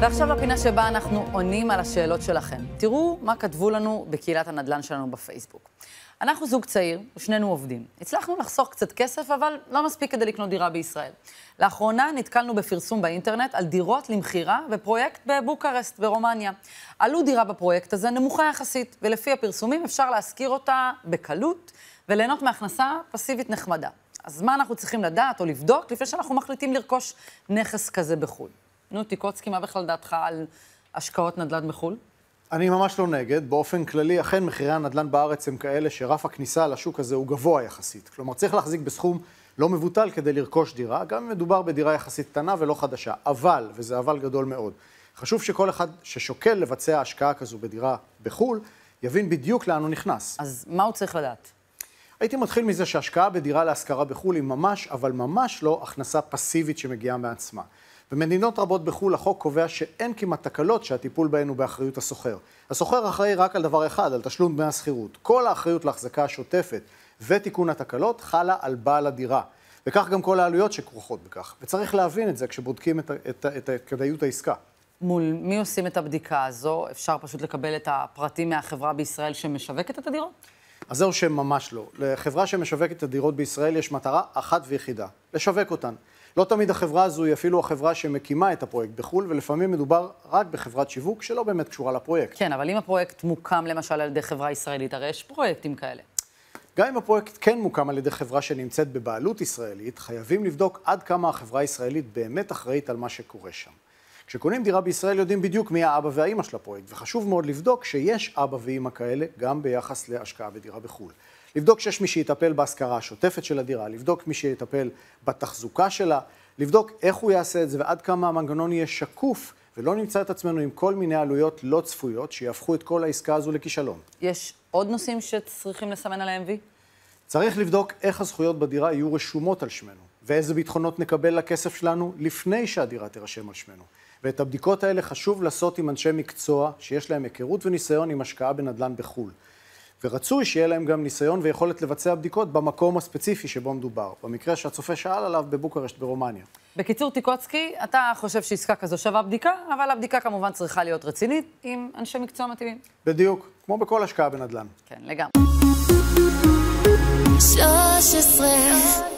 ועכשיו לפינה שבה אנחנו עונים על השאלות שלכם. תראו מה כתבו לנו בקהילת הנדל"ן שלנו בפייסבוק. אנחנו זוג צעיר, ושנינו עובדים. הצלחנו לחסוך קצת כסף, אבל לא מספיק כדי לקנות דירה בישראל. לאחרונה נתקלנו בפרסום באינטרנט על דירות למכירה ופרויקט בבוקרסט ברומניה. עלו דירה בפרויקט הזה נמוכה יחסית, ולפי הפרסומים אפשר להשכיר אותה בקלות וליהנות מהכנסה פסיבית נחמדה. אז מה אנחנו צריכים לדעת או לבדוק לפני שאנחנו מחליטים לרכוש נכס כזה בחו"ל? נו, טיקוצקי, מה בכלל דעתך על השקעות נדל"ן בחו"ל? אני ממש לא נגד. באופן כללי, אכן מחירי הנדל"ן בארץ הם כאלה שרף הכניסה לשוק הזה הוא גבוה יחסית. כלומר, צריך להחזיק בסכום לא מבוטל כדי לרכוש דירה, גם אם מדובר בדירה יחסית קטנה ולא חדשה. אבל, וזה אבל גדול מאוד, חשוב שכל אחד ששוקל לבצע השקעה כזו בדירה בחו"ל, יבין בדיוק לאן הוא נכנס. אז מה הוא צריך לדעת? הייתי מתחיל מזה שהשקעה בדירה להשכרה בחו"ל היא ממש, אבל ממש לא הכנסה פסיבית שמגיעה מעצמה. במדינות רבות בחו"ל החוק קובע שאין כמעט תקלות שהטיפול בהן הוא באחריות השוכר. השוכר אחראי רק על דבר אחד, על תשלום דמי השכירות. כל האחריות להחזקה השוטפת ותיקון התקלות חלה על בעל הדירה. וכך גם כל העלויות שכרוכות בכך. וצריך להבין את זה כשבודקים את, את, את, את כדאיות העסקה. מול מי עושים את הבדיקה הזו? אפשר פשוט לקבל את הפרטים מהחברה בישראל שמשווקת את הדירות? אז זהו שממש לא. לחברה שמשווקת את הדירות בישראל יש מטרה אחת ויחידה, לשווק אותן. לא תמיד החברה הזו היא אפילו החברה שמקימה את הפרויקט בחו"ל, ולפעמים מדובר רק בחברת שיווק שלא באמת קשורה לפרויקט. כן, אבל אם הפרויקט מוקם למשל על ידי חברה ישראלית, הרי יש פרויקטים כאלה. גם אם הפרויקט כן מוקם על ידי חברה שנמצאת בבעלות ישראלית, חייבים לבדוק עד כמה החברה הישראלית באמת אחראית על מה שקורה שם. כשקונים דירה בישראל יודעים בדיוק מי האבא והאימא של הפרויקט, וחשוב מאוד לבדוק שיש אבא ואימא כאלה גם ביחס להשקעה בדירה בחו"ל. לבדוק שיש מי שיטפל בהשכרה השוטפת של הדירה, לבדוק מי שיטפל בתחזוקה שלה, לבדוק איך הוא יעשה את זה ועד כמה המנגנון יהיה שקוף ולא נמצא את עצמנו עם כל מיני עלויות לא צפויות שיהפכו את כל העסקה הזו לכישלון. יש עוד נושאים שצריכים לסמן עליהם וי? צריך לבדוק איך הזכויות בדירה יהיו רשומות על שמנו, ואיזה ביטחונות נקבל לכסף שלנו לפני שהדירה תירשם על שמנו. ואת הבדיקות האלה חשוב לעשות עם אנשי מקצוע שיש להם היכרות וניסיון עם השקעה בנדל"ן בחו"ל. ורצוי שיהיה להם גם ניסיון ויכולת לבצע בדיקות במקום הספציפי שבו מדובר, במקרה שהצופה שאל עליו בבוקרשט ברומניה. בקיצור, טיקוצקי, אתה חושב שעסקה כזו שווה בדיקה, אבל הבדיקה כמובן צריכה להיות רצינית עם אנשי מקצוע מתאימים. בדיוק, כמו בכל השקעה בנדל"ן. כן, לגמרי. 13